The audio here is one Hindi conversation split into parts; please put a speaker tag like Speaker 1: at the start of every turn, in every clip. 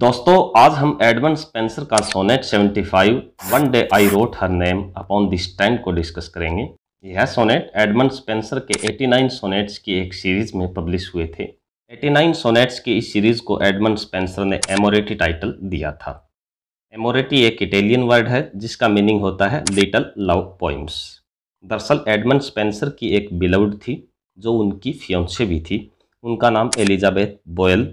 Speaker 1: दोस्तों आज हम एडमंड स्पेंसर का sonnet 75 one day I wrote her name upon this time को डिस्कस करेंगे यह सोनेट एडमंड स्पेंसर के 89 सोनेट्स की एक सीरीज में पब्लिश हुए थे 89 सोनेट्स की इस सीरीज को एडमंड स्पेंसर ने एमोरेटी टाइटल दिया था एमोरेटी एक इटेलियन वर्ड है जिसका मीनिंग होता है लिटल लव पोइम्स दरअसल एडमंड स्पेंसर की एक बिलवड थी जो उनकी फ्योन्से भी थी उनका नाम एलिजाबेथ बोयल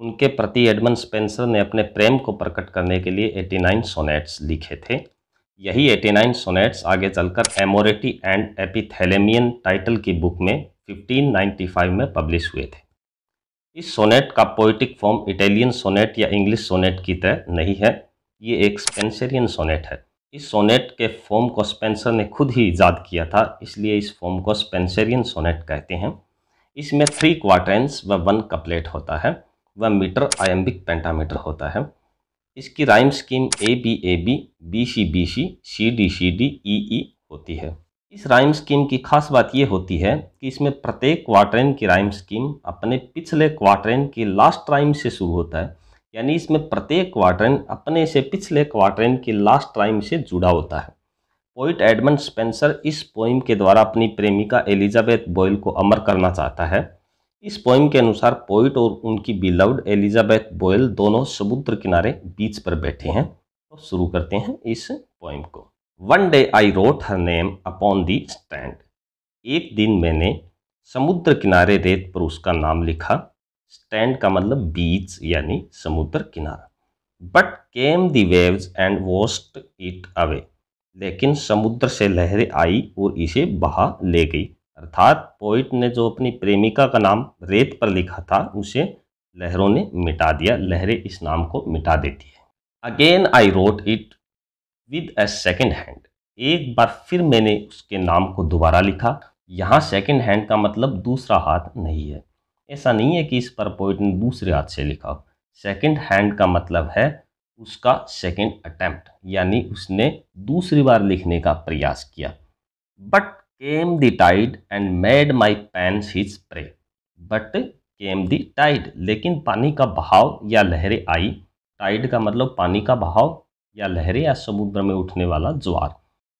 Speaker 1: उनके प्रति एडमन स्पेंसर ने अपने प्रेम को प्रकट करने के लिए 89 सोनेट्स लिखे थे यही 89 सोनेट्स आगे चलकर एमोरेटी एंड एपिथेलेमियन टाइटल की बुक में 1595 में पब्लिश हुए थे इस सोनेट का पोइटिक फॉर्म इटालियन सोनेट या इंग्लिश सोनेट की तय नहीं है ये एक स्पेंसरियन सोनेट है इस सोनेट के फॉर्म को स्पेंसर ने खुद ही ईजाद किया था इसलिए इस फॉर्म को स्पेंसरियन सोनेट कहते हैं इसमें थ्री क्वार्टेंस व वन कपलेट होता है व मीटर आयम्बिक पेंटामीटर होता है इसकी rhyme scheme A B A B B C B C C D C D E E होती है इस राइम स्कीम की खास बात यह होती है कि इसमें प्रत्येक क्वार्टरन की राइम स्कीम अपने पिछले क्वार्टरेन की लास्ट राइम से शुरू होता है यानी इसमें प्रत्येक क्वार्टरेन अपने से पिछले क्वार्टरेन की लास्ट राइम से जुड़ा होता है पोइट एडमंड स्पेंसर इस पोइम के द्वारा अपनी प्रेमिका एलिजाबेथ बॉयल को अमर करना चाहता है इस पोइम के अनुसार पोइट और उनकी बिलव्ड एलिजाबेथ बोयल दोनों समुद्र किनारे बीच पर बैठे हैं तो शुरू करते हैं इस पोइम को one day I wrote her name upon the stand एक दिन मैंने समुद्र किनारे रेत पर उसका नाम लिखा स्टैंड का मतलब बीच यानी समुद्र किनारा but came the waves and washed it away लेकिन समुद्र से लहरें आई और इसे बहा ले गई अर्थात पोइट ने जो अपनी प्रेमिका का नाम रेत पर लिखा था उसे लहरों ने मिटा दिया लहरें इस नाम को मिटा देती है again I wrote it with a second hand एक बार फिर मैंने उसके नाम को दोबारा लिखा यहाँ सेकेंड हैंड का मतलब दूसरा हाथ नहीं है ऐसा नहीं है कि इस पर पोइट ने दूसरे हाथ से लिखा हो सेकेंड हैंड का मतलब है उसका सेकेंड अटैम्प्ट यानी उसने दूसरी बार लिखने का प्रयास किया but came the tide and made my pants his prey but came the tide लेकिन पानी का बहाव या लहरें आई टाइड का मतलब पानी का बहाव या लहरें या समुद्र में उठने वाला ज्वार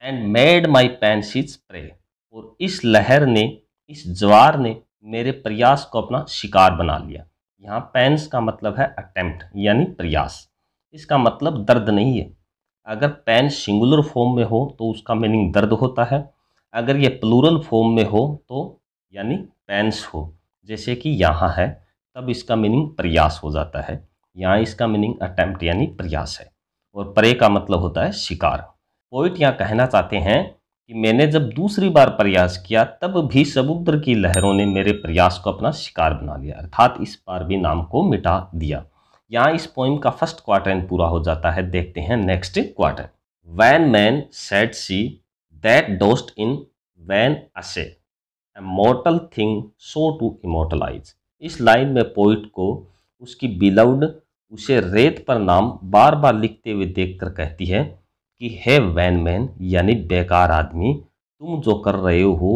Speaker 1: and made my pains his prey और इस लहर ने इस ज्वार ने मेरे प्रयास को अपना शिकार बना लिया यहाँ पैंस का मतलब है अटेम्प्ट यानी प्रयास इसका मतलब दर्द नहीं है अगर पैन सिंगुलर फॉर्म में हो तो उसका मीनिंग दर्द होता है अगर ये प्लूरल फॉर्म में हो तो यानी पेंस हो जैसे कि यहाँ है तब इसका मीनिंग प्रयास हो जाता है यहाँ इसका मीनिंग अटैम्प्ट यानी प्रयास है और परे का मतलब होता है शिकार पोइट यहाँ कहना चाहते हैं कि मैंने जब दूसरी बार प्रयास किया तब भी समुद्र की लहरों ने मेरे प्रयास को अपना शिकार बना लिया अर्थात इस बार भी नाम को मिटा दिया यहाँ इस पोइम का फर्स्ट क्वार्टन पूरा हो जाता है देखते हैं next quarter vain man said she that dosed in vain assay a mortal thing so to immortalize इस लाइन में पोइट को उसकी बिलउड उसे रेत पर नाम बार बार लिखते हुए देखकर कहती है कि हे वैन मैन यानी बेकार आदमी तुम जो कर रहे हो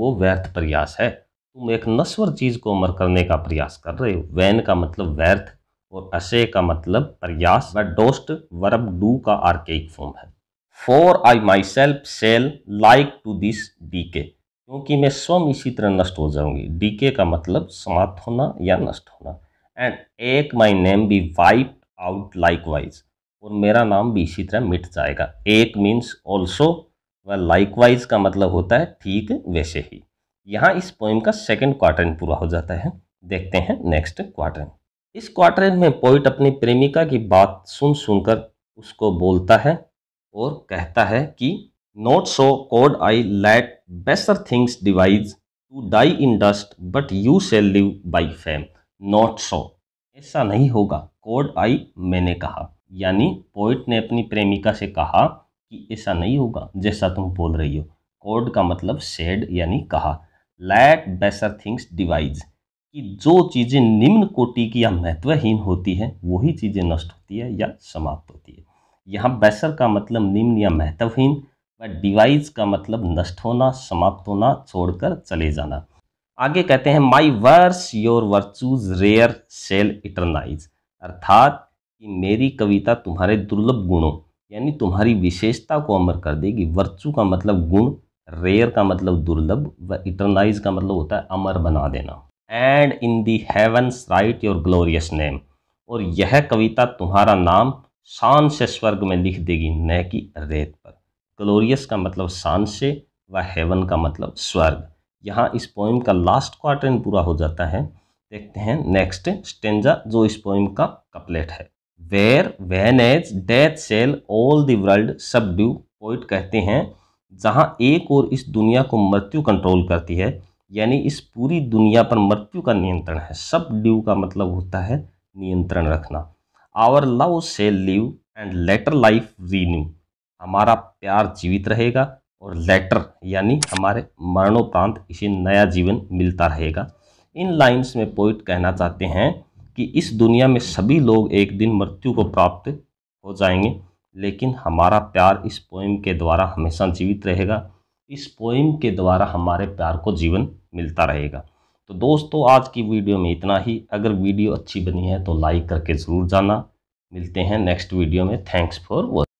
Speaker 1: वो व्यर्थ प्रयास है तुम एक नस्वर चीज़ को अमर करने का प्रयास कर रहे हो वैन का मतलब व्यर्थ और अशे का मतलब प्रयास व डोस्ट वर्ब डू का आर्केक फॉर्म है for I myself shall like to this decay क्योंकि मैं स्वयं इसी तरह नष्ट हो जाऊंगी के का मतलब समाप्त होना या नष्ट होना and eek my name be wipe out likewise और मेरा नाम भी इसी तरह मिट जाएगा एक मीन्स ऑल्सो व लाइक वाइज का मतलब होता है ठीक वैसे ही यहाँ इस पोइम का सेकेंड क्वार्टर पूरा हो जाता है देखते हैं नेक्स्ट क्वार्टर इस क्वार्टर में पोइट अपनी प्रेमिका की बात सुन सुनकर उसको बोलता है और कहता है कि not so quod I let baser things devise to die in dust but you shall live by fame not so ऐसा नहीं होगा कोड आई मैंने कहा यानी पोइट ने अपनी प्रेमिका से कहा कि ऐसा नहीं होगा जैसा तुम बोल रही हो कोड का मतलब सेड यानी कहा लेट बेसर थिंग्स डिवाइज कि जो चीज़ें निम्न कोटि की या महत्वहीन होती हैं वही चीज़ें नष्ट होती है या समाप्त होती है यहाँ बैसर का मतलब निम्न या महत्वहीन व डिवाइस का मतलब नष्ट होना समाप्त होना छोड़कर चले जाना आगे कहते हैं my verse your virtues rare shall eternize अर्थात कि मेरी कविता तुम्हारे दुर्लभ गुणों यानी तुम्हारी विशेषता को अमर कर देगी वर्चू का मतलब गुण रेयर का मतलब दुर्लभ व इटरनाइज का मतलब होता है अमर बना देना and in the heavens write your glorious name और यह कविता तुम्हारा नाम शान से स्वर्ग में लिख देगी न की रेत पर ग्लोरियस का मतलब शान से व हेवन का मतलब स्वर्ग यहाँ इस पोइम का लास्ट क्वार्टन पूरा हो जाता है देखते हैं नेक्स्ट स्टेंजा जो इस पोइम का कपलेट है where when as death shall all the world subdue poet कहते हैं जहाँ एक और इस दुनिया को मृत्यु कंट्रोल करती है यानी इस पूरी दुनिया पर मृत्यु का नियंत्रण है सब ड्यू का मतलब होता है नियंत्रण रखना our love shall live and later life renew हमारा प्यार जीवित रहेगा और लेटर यानी हमारे मरणोपरांत इसे नया जीवन मिलता रहेगा इन लाइंस में पोइट कहना चाहते हैं कि इस दुनिया में सभी लोग एक दिन मृत्यु को प्राप्त हो जाएंगे लेकिन हमारा प्यार इस पोइम के द्वारा हमेशा जीवित रहेगा इस पोइम के द्वारा हमारे प्यार को जीवन मिलता रहेगा तो दोस्तों आज की वीडियो में इतना ही अगर वीडियो अच्छी बनी है तो लाइक करके ज़रूर जाना मिलते हैं नेक्स्ट वीडियो में थैंक्स फॉर वॉचिंग